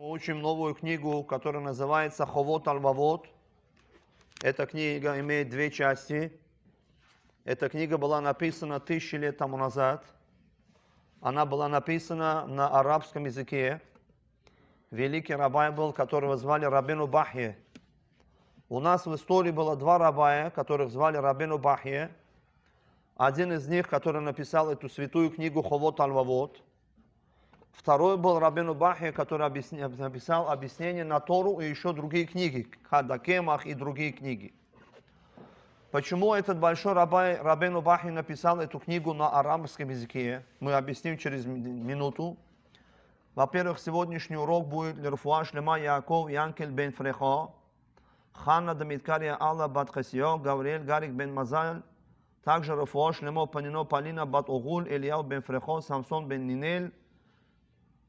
Мы учим новую книгу, которая называется «Ховот алвавот». Эта книга имеет две части. Эта книга была написана тысячи лет тому назад. Она была написана на арабском языке. Великий рабай был, которого звали Рабину Бахи. У нас в истории было два рабая, которых звали Рабину Бахи. Один из них, который написал эту святую книгу «Ховот аль-Вавот», Второй был Рабин Бахи, который объясня, написал объяснение на Тору и еще другие книги, Хадакемах и другие книги. Почему этот большой рабай, Рабин Бахи написал эту книгу на арамском языке, мы объясним через минуту. Во-первых, сегодняшний урок будет Лерфуа Шлема Яков Янкель бен Фрехо, Ханна Дамиткария Алла бат Хасио, Гавриэль Гарик бен Мазаль, также Рафуа Шлемо Панино Полина бат Огуль, Ильяу бен Фрехо, Самсон бен Нинель,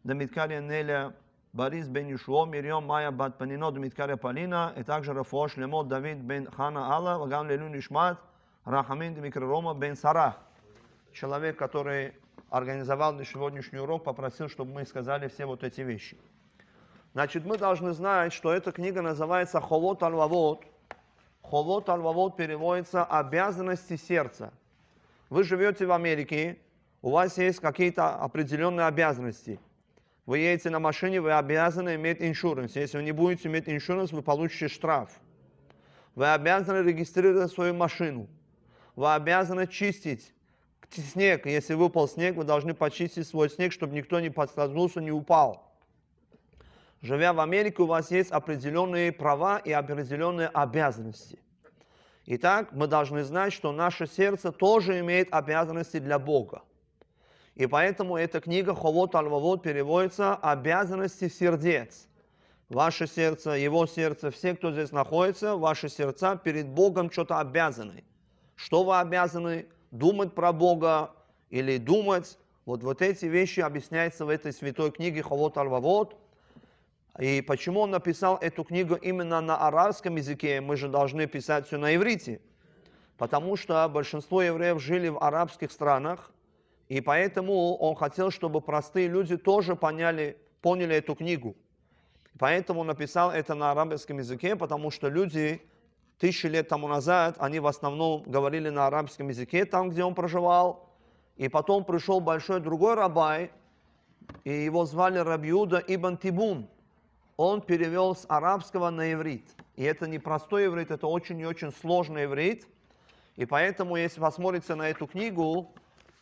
Дамиткария Неля, Борис бен Юшуо, Мирьем Майя бат Панино, Дамиткария Палина, и также Рафо Шлемо, Давид бен Хана Алла, Вагам Лелю Нишмат, Рахамин Рома бен Сара. Человек, который организовал на сегодняшний урок, попросил, чтобы мы сказали все вот эти вещи. Значит, мы должны знать, что эта книга называется «Холот аль-Вавот». «Холот переводится «обязанности сердца». Вы живете в Америке, у вас есть какие-то определенные обязанности – вы едете на машине, вы обязаны иметь иншуранс. Если вы не будете иметь иншуранс, вы получите штраф. Вы обязаны регистрировать свою машину. Вы обязаны чистить снег. Если выпал снег, вы должны почистить свой снег, чтобы никто не подскользнулся, не упал. Живя в Америке, у вас есть определенные права и определенные обязанности. Итак, мы должны знать, что наше сердце тоже имеет обязанности для Бога. И поэтому эта книга Ховот аль переводится «Обязанности сердец». Ваше сердце, его сердце, все, кто здесь находится, ваши сердца перед Богом что-то обязаны. Что вы обязаны? Думать про Бога или думать. Вот, вот эти вещи объясняются в этой святой книге Ховот аль И почему он написал эту книгу именно на арабском языке, мы же должны писать все на иврите. Потому что большинство евреев жили в арабских странах, и поэтому он хотел, чтобы простые люди тоже поняли, поняли эту книгу. Поэтому написал это на арабском языке, потому что люди тысячи лет тому назад, они в основном говорили на арабском языке, там, где он проживал. И потом пришел большой другой рабай, и его звали Рабиуда Ибн Тибун. Он перевел с арабского на иврит. И это не простой иврит, это очень и очень сложный иврит. И поэтому, если посмотрите на эту книгу,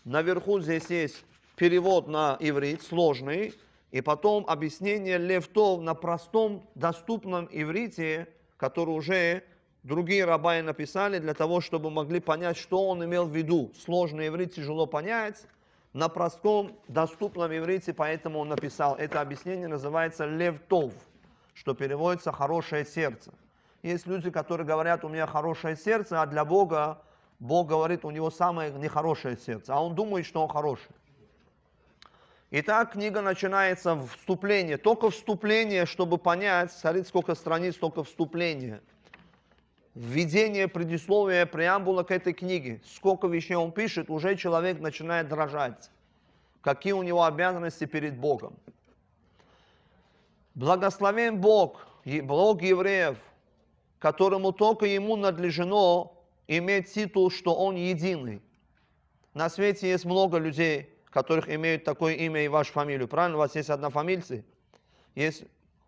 Наверху здесь есть перевод на иврит, сложный, и потом объяснение левтов на простом, доступном иврите, который уже другие рабаи написали для того, чтобы могли понять, что он имел в виду. Сложный иврит тяжело понять, на простом, доступном иврите, поэтому он написал. Это объяснение называется левтов, что переводится «хорошее сердце». Есть люди, которые говорят, у меня хорошее сердце, а для Бога Бог говорит, у него самое нехорошее сердце, а он думает, что он хороший. Итак, книга начинается вступление. Только вступление, чтобы понять, смотрите, сколько страниц, только вступление. Введение, предисловие, преамбула к этой книге. Сколько вещей он пишет, уже человек начинает дрожать. Какие у него обязанности перед Богом. Благословен Бог, Бог евреев, которому только ему надлежено иметь титул, что он единый. На свете есть много людей, которых имеют такое имя и вашу фамилию. Правильно, у вас есть однофамильцы? Есть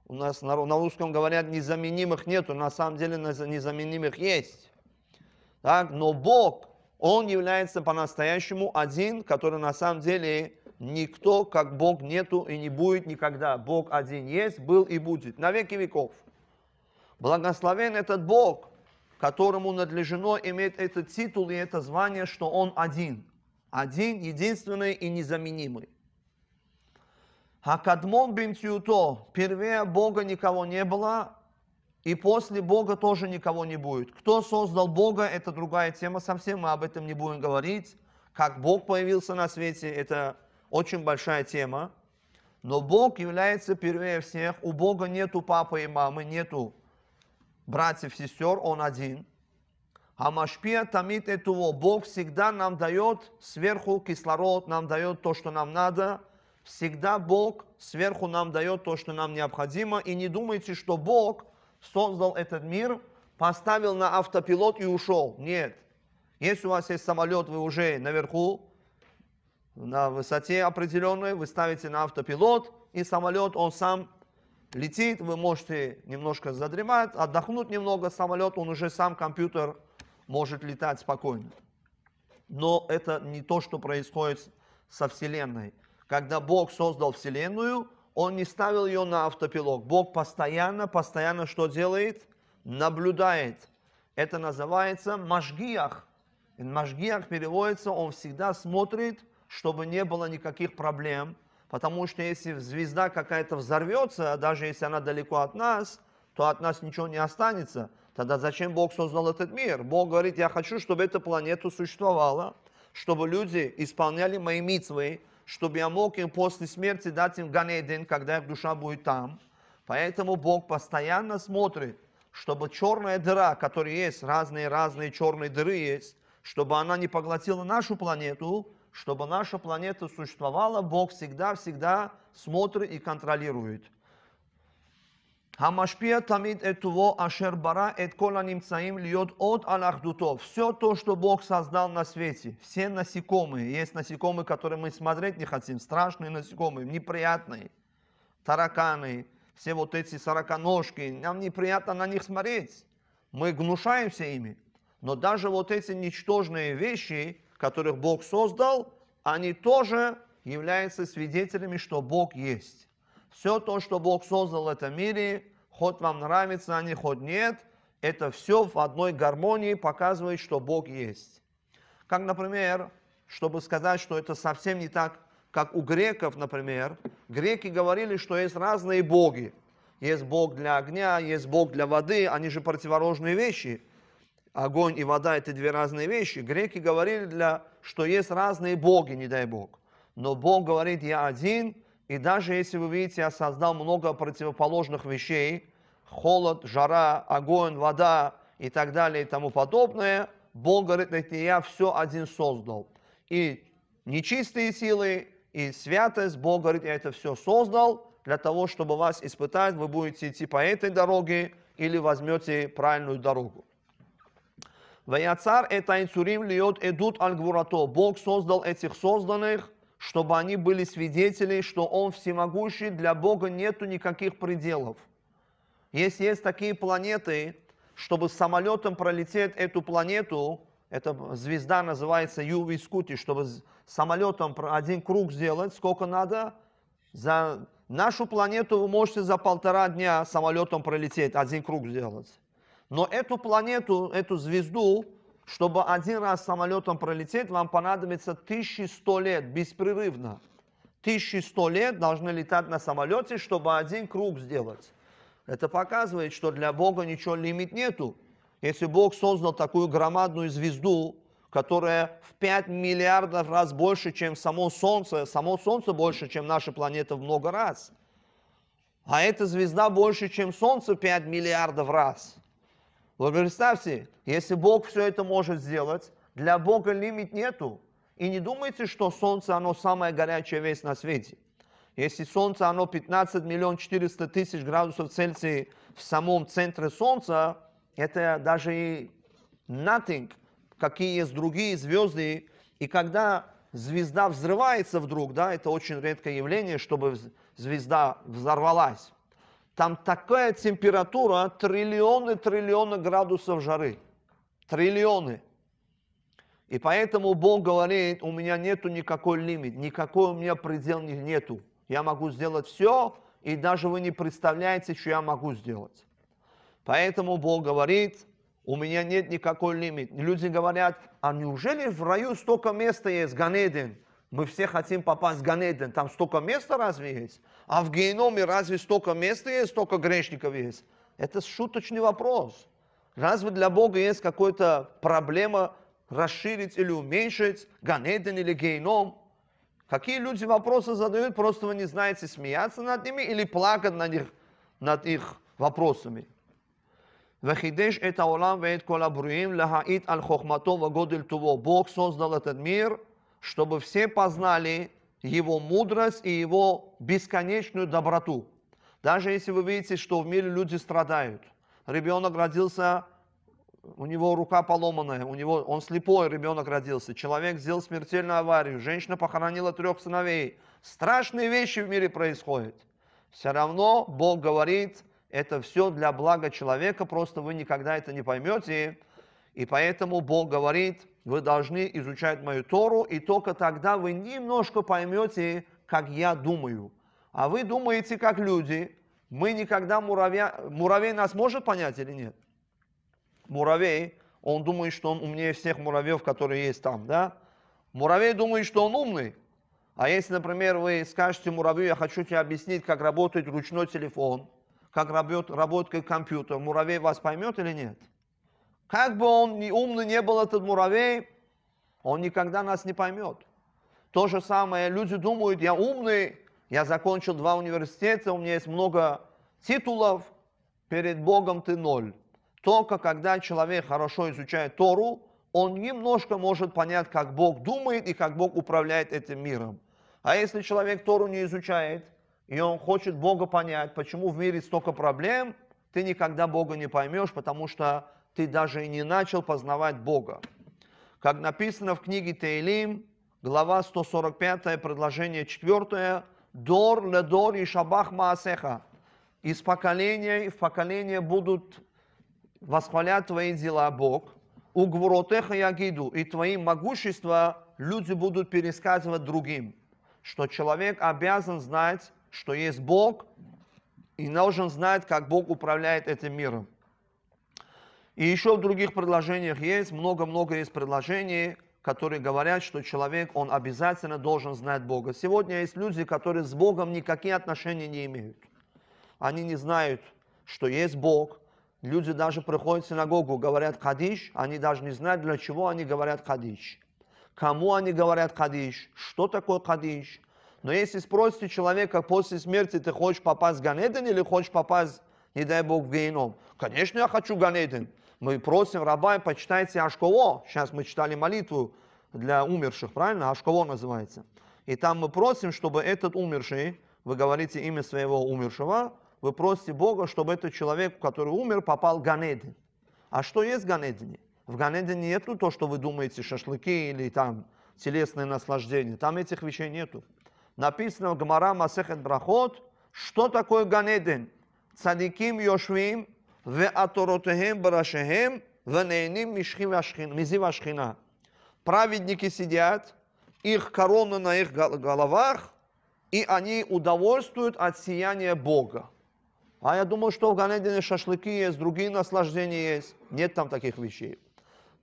у нас на, на русском говорят, незаменимых нету, на самом деле незаменимых есть. Так? Но Бог, Он является по-настоящему один, который на самом деле никто, как Бог, нету и не будет никогда. Бог один есть, был и будет, на веки веков. Благословен этот Бог, которому надлежено иметь этот титул и это звание, что он один. Один, единственный и незаменимый. А Кадмон бин Тьюто, первее Бога никого не было, и после Бога тоже никого не будет. Кто создал Бога, это другая тема совсем, мы об этом не будем говорить. Как Бог появился на свете, это очень большая тема. Но Бог является первее всех, у Бога нету папы и мамы, нету братьев, сестер, он один. А Машпия тамит этого. Бог всегда нам дает сверху кислород, нам дает то, что нам надо. Всегда Бог сверху нам дает то, что нам необходимо. И не думайте, что Бог создал этот мир, поставил на автопилот и ушел. Нет. Если у вас есть самолет, вы уже наверху, на высоте определенной, вы ставите на автопилот, и самолет, он сам летит, вы можете немножко задремать, отдохнуть немного, самолет, он уже сам компьютер может летать спокойно. Но это не то, что происходит со Вселенной. Когда Бог создал Вселенную, Он не ставил ее на автопилот. Бог постоянно, постоянно что делает? Наблюдает. Это называется мажгиях. Мажгиях переводится, он всегда смотрит, чтобы не было никаких проблем. Потому что если звезда какая-то взорвется, а даже если она далеко от нас, то от нас ничего не останется. Тогда зачем Бог создал этот мир? Бог говорит, я хочу, чтобы эта планета существовала, чтобы люди исполняли мои митвы, чтобы я мог им после смерти дать им Ганедин, когда их душа будет там. Поэтому Бог постоянно смотрит, чтобы черная дыра, которая есть, разные-разные черные дыры есть, чтобы она не поглотила нашу планету, чтобы наша планета существовала, Бог всегда-всегда смотрит и контролирует. Хамашпия тамит этуво ашер бара эт кола немцаим льет от алахдутов. Все то, что Бог создал на свете, все насекомые. Есть насекомые, которые мы смотреть не хотим, страшные насекомые, неприятные. Тараканы, все вот эти сороконожки, нам неприятно на них смотреть. Мы гнушаемся ими. Но даже вот эти ничтожные вещи, которых Бог создал, они тоже являются свидетелями, что Бог есть. Все то, что Бог создал в этом мире, хоть вам нравится они, а хоть нет, это все в одной гармонии показывает, что Бог есть. Как, например, чтобы сказать, что это совсем не так, как у греков, например, греки говорили, что есть разные боги. Есть бог для огня, есть бог для воды, они же противорожные вещи – огонь и вода – это две разные вещи. Греки говорили, для, что есть разные боги, не дай бог. Но Бог говорит, я один, и даже если вы видите, я создал много противоположных вещей, холод, жара, огонь, вода и так далее и тому подобное, Бог говорит, это я все один создал. И нечистые силы, и святость, Бог говорит, я это все создал для того, чтобы вас испытать, вы будете идти по этой дороге или возьмете правильную дорогу. Ваяцар это инсурим льет идут аль Бог создал этих созданных, чтобы они были свидетелей, что Он всемогущий, для Бога нету никаких пределов. Если есть такие планеты, чтобы самолетом пролететь эту планету, эта звезда называется Ювискути, чтобы самолетом один круг сделать, сколько надо? За нашу планету вы можете за полтора дня самолетом пролететь, один круг сделать. Но эту планету, эту звезду, чтобы один раз самолетом пролететь, вам понадобится 1100 лет беспрерывно. 1100 лет должны летать на самолете, чтобы один круг сделать. Это показывает, что для Бога ничего лимит нету. Если Бог создал такую громадную звезду, которая в 5 миллиардов раз больше, чем само Солнце, само Солнце больше, чем наша планета в много раз, а эта звезда больше, чем Солнце 5 миллиардов раз – вот представьте, если Бог все это может сделать, для Бога лимит нету. И не думайте, что солнце, оно самое горячее вещь на свете. Если солнце, оно 15 миллион 400 тысяч градусов Цельсия в самом центре солнца, это даже и nothing, какие есть другие звезды. И когда звезда взрывается вдруг, да, это очень редкое явление, чтобы звезда взорвалась. Там такая температура, а, триллионы, триллионы градусов жары. Триллионы. И поэтому Бог говорит, у меня нету никакой лимит, никакой у меня предел нету. Я могу сделать все, и даже вы не представляете, что я могу сделать. Поэтому Бог говорит, у меня нет никакой лимит. Люди говорят, а неужели в раю столько места есть, Ганеден? Мы все хотим попасть в Ганеден, там столько места разве есть? А в геноме разве столько места есть, столько грешников есть? Это шуточный вопрос. Разве для Бога есть какая-то проблема расширить или уменьшить Ганеден или геном? Какие люди вопросы задают, просто вы не знаете, смеяться над ними или плакать на них, над их вопросами. וחידש את העולם ואת כל הבריאים להעיד על חוכמתו וגודל טובו. Бог создал этот мир – чтобы все познали Его мудрость и Его бесконечную доброту. Даже если вы видите, что в мире люди страдают. Ребенок родился, у него рука поломанная, у него, он слепой, ребенок родился. Человек сделал смертельную аварию, женщина похоронила трех сыновей. Страшные вещи в мире происходят. Все равно Бог говорит, это все для блага человека, просто вы никогда это не поймете. И поэтому Бог говорит, вы должны изучать мою Тору, и только тогда вы немножко поймете, как я думаю. А вы думаете, как люди. Мы никогда муравья... Муравей нас может понять или нет? Муравей, он думает, что он умнее всех муравьев, которые есть там, да? Муравей думает, что он умный. А если, например, вы скажете муравью, я хочу тебе объяснить, как работает ручной телефон, как работает компьютер, муравей вас поймет или нет? Как бы он ни умный не был, этот муравей, он никогда нас не поймет. То же самое, люди думают, я умный, я закончил два университета, у меня есть много титулов, перед Богом ты ноль. Только когда человек хорошо изучает Тору, он немножко может понять, как Бог думает и как Бог управляет этим миром. А если человек Тору не изучает, и он хочет Бога понять, почему в мире столько проблем, ты никогда Бога не поймешь, потому что ты даже и не начал познавать Бога. Как написано в книге Тейлим, глава 145, предложение 4, «Дор ледор и шабах маасеха» «Из поколения в поколение будут восхвалять твои дела, Бог, у гвуротеха ягиду, и твои могущества люди будут пересказывать другим» что человек обязан знать, что есть Бог, и должен знать, как Бог управляет этим миром. И еще в других предложениях есть, много-много есть предложений, которые говорят, что человек, он обязательно должен знать Бога. Сегодня есть люди, которые с Богом никакие отношения не имеют. Они не знают, что есть Бог. Люди даже приходят в синагогу, говорят «Кадиш», они даже не знают, для чего они говорят «Кадиш». Кому они говорят «Кадиш», что такое «Кадиш». Но если спросите человека после смерти, ты хочешь попасть в Ганеден или хочешь попасть, не дай Бог, в Гейном? Конечно, я хочу Ганеден. Мы просим раба, почитайте ашково. Сейчас мы читали молитву для умерших, правильно? Ашково называется. И там мы просим, чтобы этот умерший, вы говорите имя своего умершего, вы просите Бога, чтобы этот человек, который умер, попал в Ганедин. А что есть в Ганедине? В Ганедине нету то, что вы думаете, шашлыки или там телесные наслаждения. Там этих вещей нету. Написано в Гамара Масехет Брахот, что такое Ганедин? Цадиким Йошвим веаторотехем барашехем ванейним мизив ашхина. Праведники сидят, их корона на их головах, и они удовольствуют от сияния Бога. А я думаю, что в Ганедине шашлыки есть, другие наслаждения есть. Нет там таких вещей.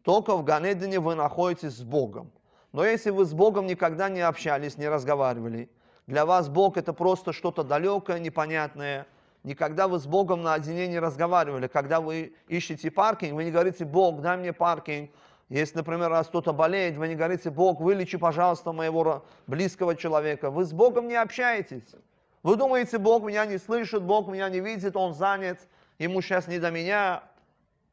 Только в Ганедине вы находитесь с Богом. Но если вы с Богом никогда не общались, не разговаривали, для вас Бог это просто что-то далекое, непонятное – Никогда вы с Богом наедине не разговаривали. Когда вы ищете паркинг, вы не говорите, Бог, дай мне паркинг. Если, например, раз кто-то болеет, вы не говорите, Бог, вылечи, пожалуйста, моего близкого человека. Вы с Богом не общаетесь. Вы думаете, Бог меня не слышит, Бог меня не видит, он занят, ему сейчас не до меня.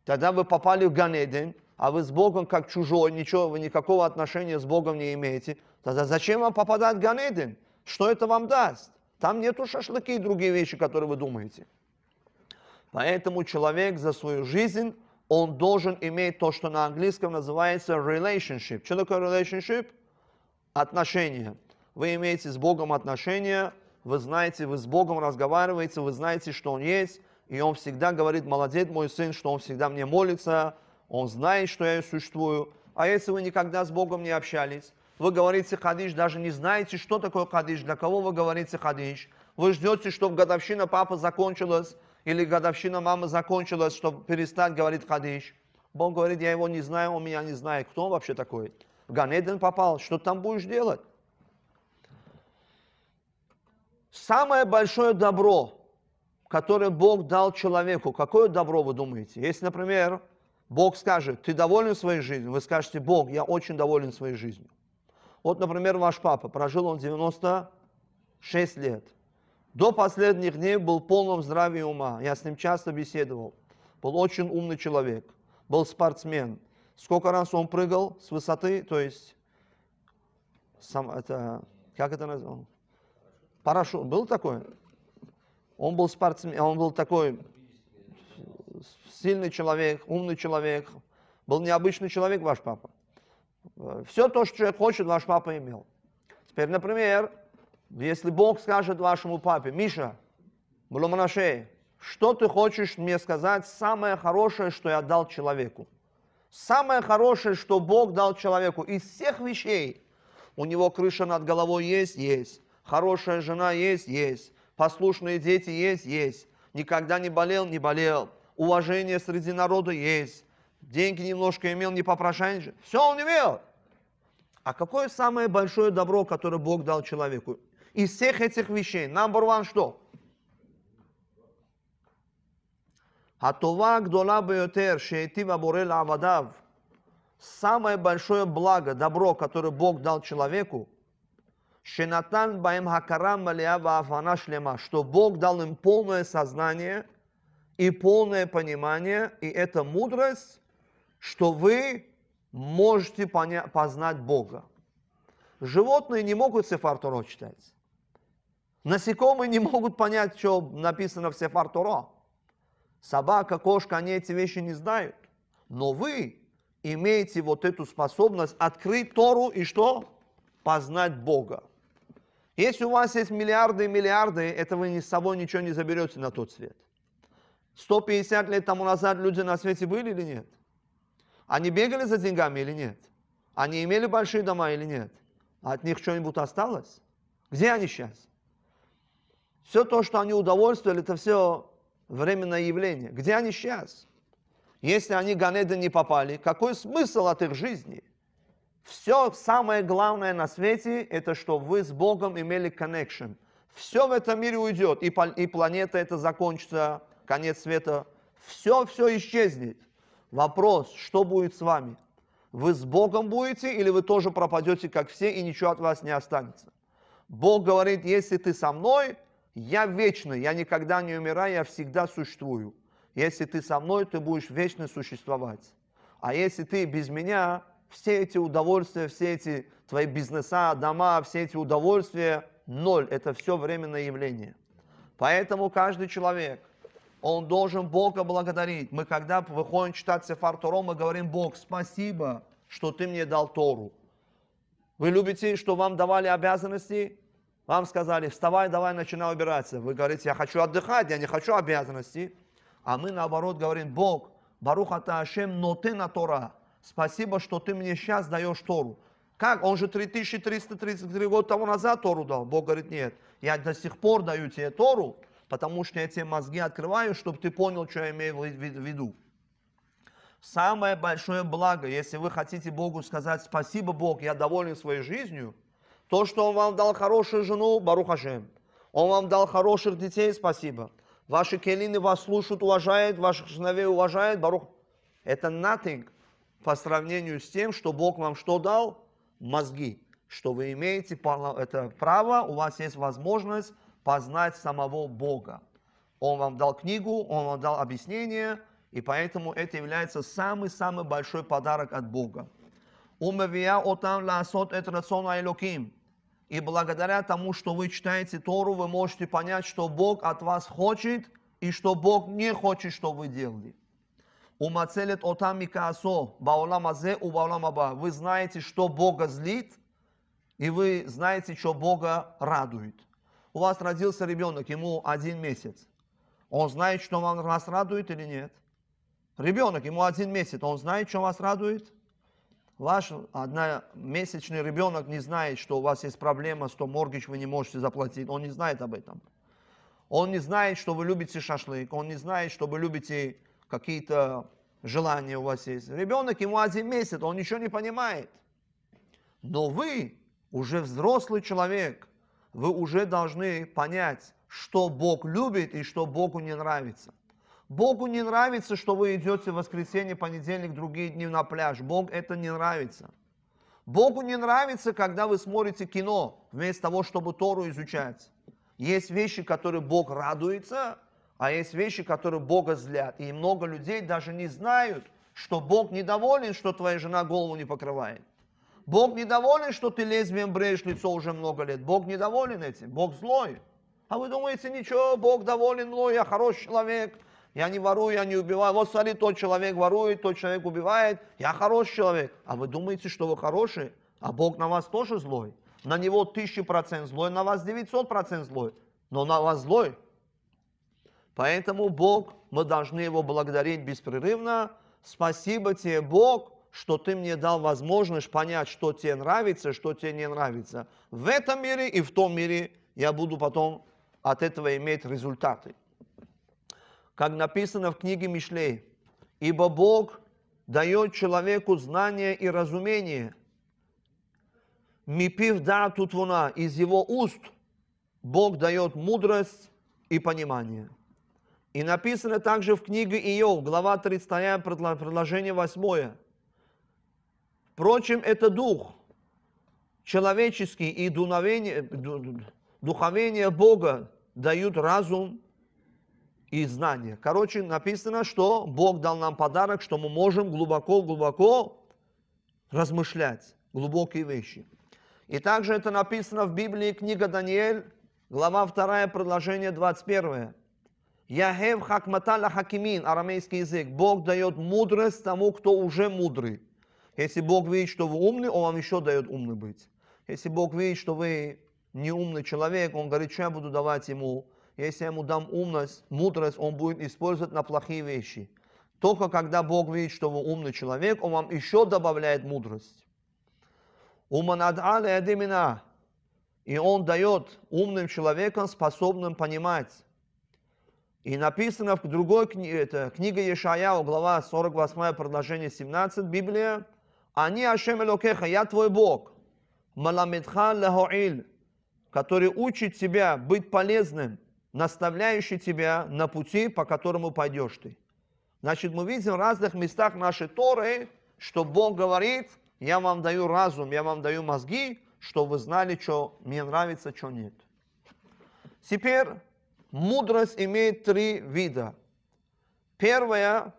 Тогда вы попали в Ганеден, а вы с Богом как чужой, ничего, вы никакого отношения с Богом не имеете. Тогда зачем вам попадать в Ганеден? Что это вам даст? Там нету шашлыки и другие вещи, которые вы думаете. Поэтому человек за свою жизнь, он должен иметь то, что на английском называется relationship. Что такое relationship? Отношения. Вы имеете с Богом отношения, вы знаете, вы с Богом разговариваете, вы знаете, что Он есть, и Он всегда говорит, молодец мой сын, что Он всегда мне молится, Он знает, что я существую. А если вы никогда с Богом не общались, вы говорите хадиш, даже не знаете, что такое хадиш, для кого вы говорите хадиш. Вы ждете, чтобы годовщина папы закончилась, или годовщина мамы закончилась, чтобы перестать говорить хадиш. Бог говорит, я его не знаю, он меня не знает. Кто он вообще такой? В Ганеден попал, что там будешь делать? Самое большое добро, которое Бог дал человеку, какое добро вы думаете? Если, например, Бог скажет, ты доволен своей жизнью, вы скажете, Бог, я очень доволен своей жизнью. Вот, например, ваш папа, прожил он 96 лет. До последних дней был в полном здравии ума. Я с ним часто беседовал. Был очень умный человек, был спортсмен. Сколько раз он прыгал с высоты, то есть, сам, это, как это назвал? Парашют. Был такой? Он был спортсмен, он был такой сильный человек, умный человек. Был необычный человек ваш папа. Э, Все то, что человек хочет, ваш папа имел. Теперь, например, если Бог скажет вашему папе, Миша, Блуманашей, что ты хочешь мне сказать самое хорошее, что я дал человеку? Самое хорошее, что Бог дал человеку из всех вещей. У него крыша над головой есть, есть. Хорошая жена есть, есть. Послушные дети есть, есть. Никогда не болел, не болел. Уважение среди народа есть деньги немножко имел, не попрошайничал. Все он имел. А какое самое большое добро, которое Бог дал человеку? Из всех этих вещей, number one что? Атова гдола беотер шейтива бурела авадав. Самое большое благо, добро, которое Бог дал человеку, что Бог дал им полное сознание и полное понимание, и эта мудрость что вы можете познать Бога. Животные не могут Сефар Торо читать. Насекомые не могут понять, что написано в Сефар Торо. Собака, кошка, они эти вещи не знают. Но вы имеете вот эту способность открыть Тору и что? Познать Бога. Если у вас есть миллиарды и миллиарды, это вы ни с собой ничего не заберете на тот свет. 150 лет тому назад люди на свете были или нет? Они бегали за деньгами или нет? Они имели большие дома или нет? От них что-нибудь осталось? Где они сейчас? Все то, что они удовольствовали, это все временное явление. Где они сейчас? Если они Ганеда не попали, какой смысл от их жизни? Все самое главное на свете, это что вы с Богом имели connection. Все в этом мире уйдет, и, и планета это закончится, конец света. Все, все исчезнет. Вопрос, что будет с вами? Вы с Богом будете или вы тоже пропадете, как все, и ничего от вас не останется? Бог говорит, если ты со мной, я вечный, я никогда не умираю, я всегда существую. Если ты со мной, ты будешь вечно существовать. А если ты без меня, все эти удовольствия, все эти твои бизнеса, дома, все эти удовольствия – ноль. Это все временное явление. Поэтому каждый человек – он должен Бога благодарить. Мы когда выходим читать Сефар Торо, мы говорим, Бог, спасибо, что ты мне дал Тору. Вы любите, что вам давали обязанности? Вам сказали, вставай, давай, начинай убираться. Вы говорите, я хочу отдыхать, я не хочу обязанностей. А мы наоборот говорим, Бог, Баруха Таашем, но ты на Тора. Спасибо, что ты мне сейчас даешь Тору. Как? Он же 3333 года тому назад Тору дал. Бог говорит, нет, я до сих пор даю тебе Тору, потому что я тебе мозги открываю, чтобы ты понял, что я имею в виду. Самое большое благо, если вы хотите Богу сказать спасибо, Бог, я доволен своей жизнью, то, что Он вам дал хорошую жену, Барухашем. Он вам дал хороших детей, спасибо. Ваши келины вас слушают, уважают, ваших сыновей уважают, Барух. Это nothing по сравнению с тем, что Бог вам что дал? Мозги. Что вы имеете это право, у вас есть возможность познать самого Бога. Он вам дал книгу, он вам дал объяснение, и поэтому это является самый-самый большой подарок от Бога. Умавия отам ласот это рацион И благодаря тому, что вы читаете Тору, вы можете понять, что Бог от вас хочет и что Бог не хочет, что вы делали. Умацелет отам микасо бауламазе у бауламаба. Вы знаете, что Бога злит, и вы знаете, что Бога радует у вас родился ребенок, ему один месяц. Он знает, что вам вас радует или нет? Ребенок, ему один месяц, он знает, что вас радует? Ваш одномесячный ребенок не знает, что у вас есть проблема, что моргич вы не можете заплатить. Он не знает об этом. Он не знает, что вы любите шашлык. Он не знает, что вы любите какие-то желания у вас есть. Ребенок, ему один месяц, он ничего не понимает. Но вы уже взрослый человек – вы уже должны понять, что Бог любит и что Богу не нравится. Богу не нравится, что вы идете в воскресенье, понедельник, другие дни на пляж. Бог это не нравится. Богу не нравится, когда вы смотрите кино, вместо того, чтобы Тору изучать. Есть вещи, которые Бог радуется, а есть вещи, которые Бога злят. И много людей даже не знают, что Бог недоволен, что твоя жена голову не покрывает. Бог недоволен, что ты лезвием бреешь лицо уже много лет. Бог недоволен этим. Бог злой. А вы думаете, ничего, Бог доволен мной, я хороший человек, я не ворую, я не убиваю. Вот смотри, тот человек ворует, тот человек убивает, я хороший человек. А вы думаете, что вы хороший, а Бог на вас тоже злой. На него тысячи процент злой, на вас 900% злой, но на вас злой. Поэтому Бог, мы должны его благодарить беспрерывно. Спасибо тебе, Бог, что ты мне дал возможность понять, что тебе нравится, что тебе не нравится. В этом мире и в том мире я буду потом от этого иметь результаты. Как написано в книге Мишлей, «Ибо Бог дает человеку знание и разумение, мипив да тутвуна, из его уст Бог дает мудрость и понимание». И написано также в книге Иов, глава 30, предложение 8. Впрочем, это дух человеческий и дуновение, духовение Бога дают разум и знание. Короче, написано, что Бог дал нам подарок, что мы можем глубоко-глубоко размышлять глубокие вещи. И также это написано в Библии, книга Даниэль, глава 2, предложение 21. Яхев хакматаля хакимин, арамейский язык. Бог дает мудрость тому, кто уже мудрый. Если Бог видит, что вы умный, Он вам еще дает умный быть. Если Бог видит, что вы неумный человек, Он говорит, что я буду давать ему. Если я ему дам умность, мудрость, он будет использовать на плохие вещи. Только когда Бог видит, что вы умный человек, Он вам еще добавляет мудрость. Уманад адимина. И Он дает умным человекам, способным понимать. И написано в другой книге, это книга Ешаяу, глава 48, продолжение 17, Библия, они Ашем Элокеха, я твой Бог. Маламидхан Лахуиль, который учит тебя быть полезным, наставляющий тебя на пути, по которому пойдешь ты. Значит, мы видим в разных местах нашей Торы, что Бог говорит, я вам даю разум, я вам даю мозги, что вы знали, что мне нравится, что нет. Теперь мудрость имеет три вида. Первое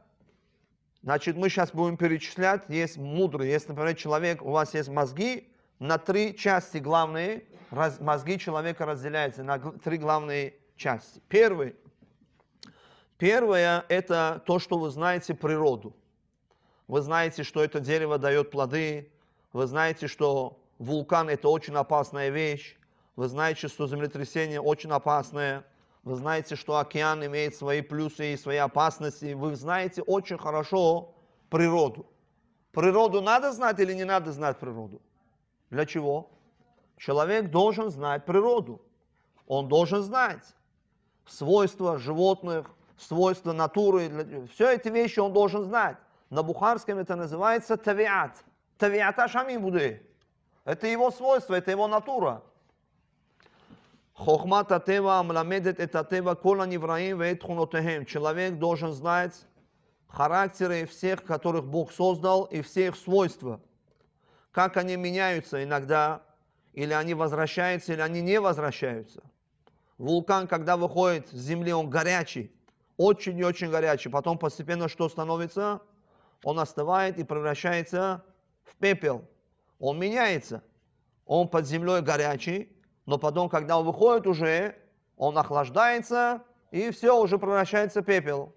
Значит, мы сейчас будем перечислять, есть мудрый, есть, например, человек, у вас есть мозги, на три части главные, раз, мозги человека разделяются на три главные части. Первый, первое – это то, что вы знаете природу. Вы знаете, что это дерево дает плоды, вы знаете, что вулкан – это очень опасная вещь, вы знаете, что землетрясение очень опасное – вы знаете, что океан имеет свои плюсы и свои опасности. Вы знаете очень хорошо природу. Природу надо знать или не надо знать природу? Для чего? Человек должен знать природу. Он должен знать свойства животных, свойства натуры. Все эти вещи он должен знать. На бухарском это называется тавиат. Тавиата шамим буды. Это его свойство, это его натура. Хохма татева Амламедет это татева Кола Невраим Вейт Хунотехем. Человек должен знать характеры всех, которых Бог создал, и все их свойства. Как они меняются иногда, или они возвращаются, или они не возвращаются. Вулкан, когда выходит с земли, он горячий, очень и очень горячий. Потом постепенно что становится? Он остывает и превращается в пепел. Он меняется. Он под землей горячий, но потом, когда он выходит уже, он охлаждается, и все, уже превращается в пепел.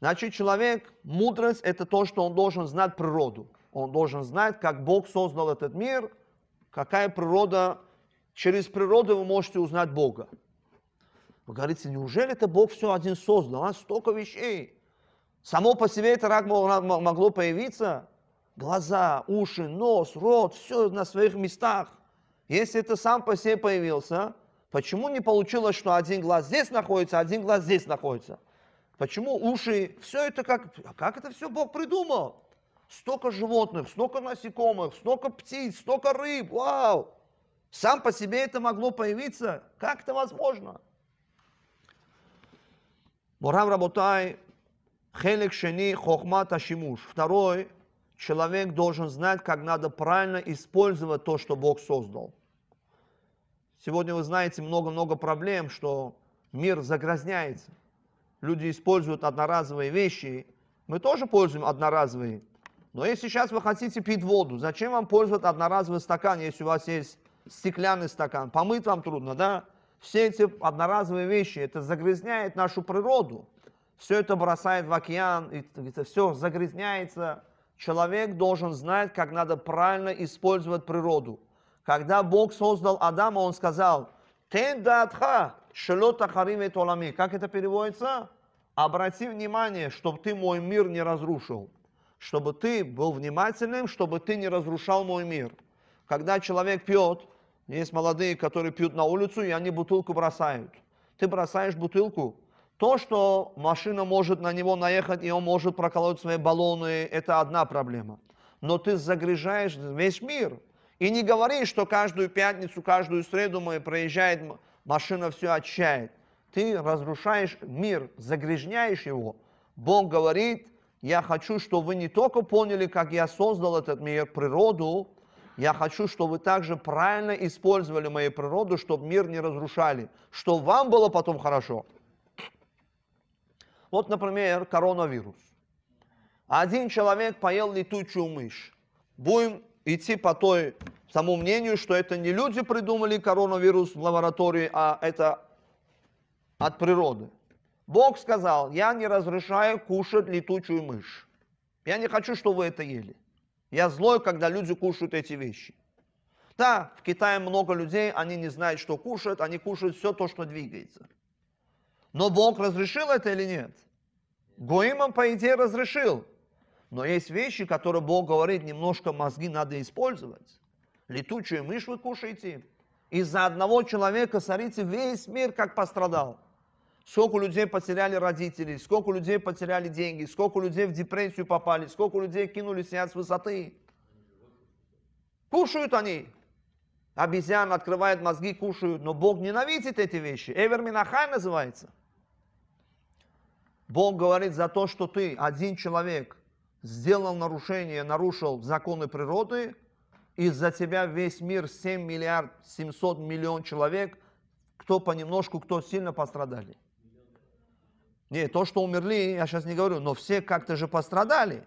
Значит, человек, мудрость – это то, что он должен знать природу. Он должен знать, как Бог создал этот мир, какая природа, через природу вы можете узнать Бога. Вы говорите, неужели это Бог все один создал? А столько вещей. Само по себе это рак могло появиться. Глаза, уши, нос, рот, все на своих местах. Если ты сам по себе появился, почему не получилось, что один глаз здесь находится, а один глаз здесь находится? Почему уши, все это как, как это все Бог придумал? Столько животных, столько насекомых, столько птиц, столько рыб, вау! Сам по себе это могло появиться, как это возможно? Мурам Работай, Хелик Шени Хохмата Шимуш. Второй, человек должен знать, как надо правильно использовать то, что Бог создал. Сегодня вы знаете много-много проблем, что мир загрязняется. Люди используют одноразовые вещи. Мы тоже пользуем одноразовые. Но если сейчас вы хотите пить воду, зачем вам пользоваться одноразовый стакан, если у вас есть стеклянный стакан? Помыть вам трудно, да? Все эти одноразовые вещи, это загрязняет нашу природу. Все это бросает в океан, и это все загрязняется. Человек должен знать, как надо правильно использовать природу. Когда Бог создал Адама, Он сказал, «Тен датха шелота харим и толами». Как это переводится? Обрати внимание, чтобы ты мой мир не разрушил. Чтобы ты был внимательным, чтобы ты не разрушал мой мир. Когда человек пьет, есть молодые, которые пьют на улицу, и они бутылку бросают. Ты бросаешь бутылку, то, что машина может на него наехать, и он может проколоть свои баллоны, это одна проблема. Но ты загрязняешь весь мир – и не говори, что каждую пятницу, каждую среду мы проезжает, машина все очищает. Ты разрушаешь мир, загрязняешь его. Бог говорит, я хочу, чтобы вы не только поняли, как я создал этот мир, природу, я хочу, чтобы вы также правильно использовали мою природу, чтобы мир не разрушали, чтобы вам было потом хорошо. Вот, например, коронавирус. Один человек поел летучую мышь. Будем идти по той, тому мнению, что это не люди придумали коронавирус в лаборатории, а это от природы. Бог сказал, я не разрешаю кушать летучую мышь. Я не хочу, чтобы вы это ели. Я злой, когда люди кушают эти вещи. Да, в Китае много людей, они не знают, что кушают, они кушают все то, что двигается. Но Бог разрешил это или нет? Гоимам, по идее, разрешил. Но есть вещи, которые Бог говорит, немножко мозги надо использовать. Летучую мышь вы кушаете. Из-за одного человека, смотрите, весь мир как пострадал. Сколько людей потеряли родителей, сколько людей потеряли деньги, сколько людей в депрессию попали, сколько людей кинули себя с высоты. Кушают они. Обезьян открывает мозги, кушают. Но Бог ненавидит эти вещи. Эверминахай называется. Бог говорит за то, что ты один человек сделал нарушение, нарушил законы природы, из-за тебя весь мир 7 миллиард 700 миллион человек, кто понемножку, кто сильно пострадали. Не, то, что умерли, я сейчас не говорю, но все как-то же пострадали.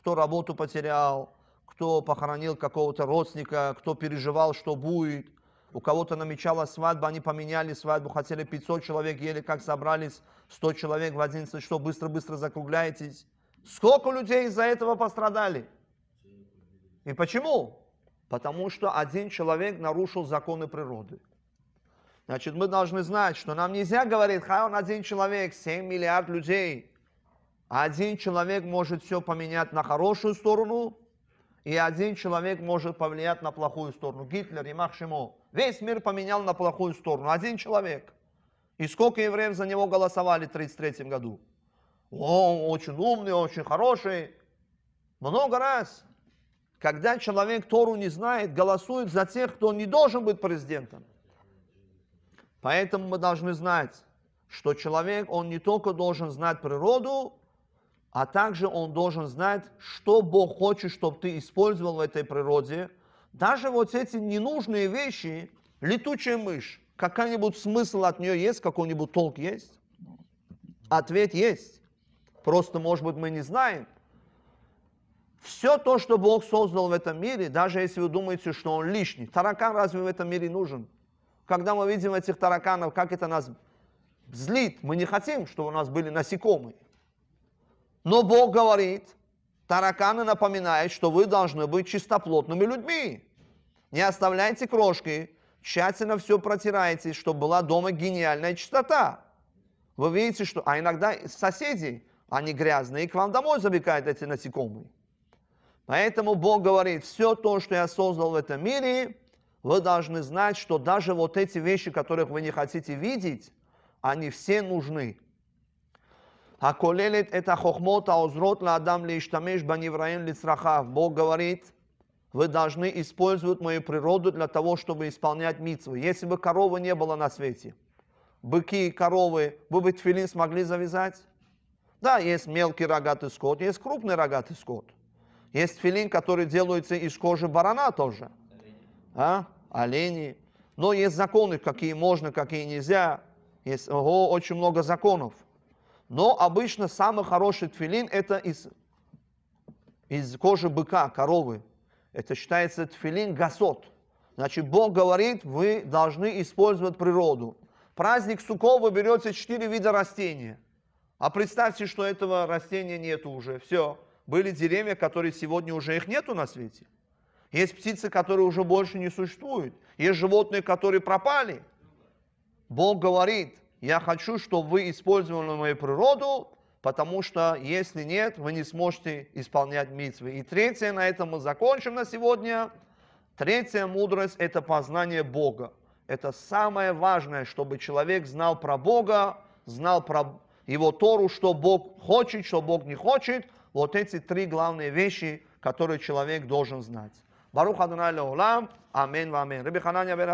Кто работу потерял, кто похоронил какого-то родственника, кто переживал, что будет. У кого-то намечалась свадьба, они поменяли свадьбу, хотели 500 человек, еле как собрались 100 человек в 11 что быстро-быстро закругляйтесь. Сколько людей из-за этого пострадали? И почему? Потому что один человек нарушил законы природы. Значит, мы должны знать, что нам нельзя говорить, хай он один человек, 7 миллиард людей. Один человек может все поменять на хорошую сторону, и один человек может повлиять на плохую сторону. Гитлер и Махшимо. Весь мир поменял на плохую сторону. Один человек. И сколько евреев за него голосовали в 1933 году? он очень умный, очень хороший. Много раз, когда человек Тору не знает, голосует за тех, кто не должен быть президентом. Поэтому мы должны знать, что человек, он не только должен знать природу, а также он должен знать, что Бог хочет, чтобы ты использовал в этой природе. Даже вот эти ненужные вещи, летучая мышь, какой-нибудь смысл от нее есть, какой-нибудь толк есть? Ответ есть. Просто, может быть, мы не знаем. Все то, что Бог создал в этом мире, даже если вы думаете, что он лишний. Таракан разве в этом мире нужен? Когда мы видим этих тараканов, как это нас злит. Мы не хотим, чтобы у нас были насекомые. Но Бог говорит, тараканы напоминают, что вы должны быть чистоплотными людьми. Не оставляйте крошки, тщательно все протирайте, чтобы была дома гениальная чистота. Вы видите, что... А иногда соседи они грязные, и к вам домой забегают эти насекомые. Поэтому Бог говорит, все то, что я создал в этом мире, вы должны знать, что даже вот эти вещи, которых вы не хотите видеть, они все нужны. А Аколелет это хохмота озрот ла адам ли иштамеш банивраим лицрахав. Бог говорит, вы должны использовать мою природу для того, чтобы исполнять митцву. Если бы коровы не было на свете, быки и коровы, вы бы тфилин смогли завязать? Да, есть мелкий рогатый скот, есть крупный рогатый скот. Есть филин, который делается из кожи барана тоже. А? Олени. Но есть законы, какие можно, какие нельзя. Есть ого, очень много законов. Но обычно самый хороший тфилин это из, из кожи быка, коровы. Это считается тфилин гасот. Значит, Бог говорит, вы должны использовать природу. Праздник Суккот вы берете четыре вида растения – а представьте, что этого растения нет уже. Все. Были деревья, которые сегодня уже их нету на свете. Есть птицы, которые уже больше не существуют. Есть животные, которые пропали. Бог говорит, я хочу, чтобы вы использовали мою природу, потому что если нет, вы не сможете исполнять митвы. И третье, на этом мы закончим на сегодня. Третья мудрость – это познание Бога. Это самое важное, чтобы человек знал про Бога, знал про его Тору, что Бог хочет, что Бог не хочет. Вот эти три главные вещи, которые человек должен знать. Барух Адонай Леолам, амин, амин.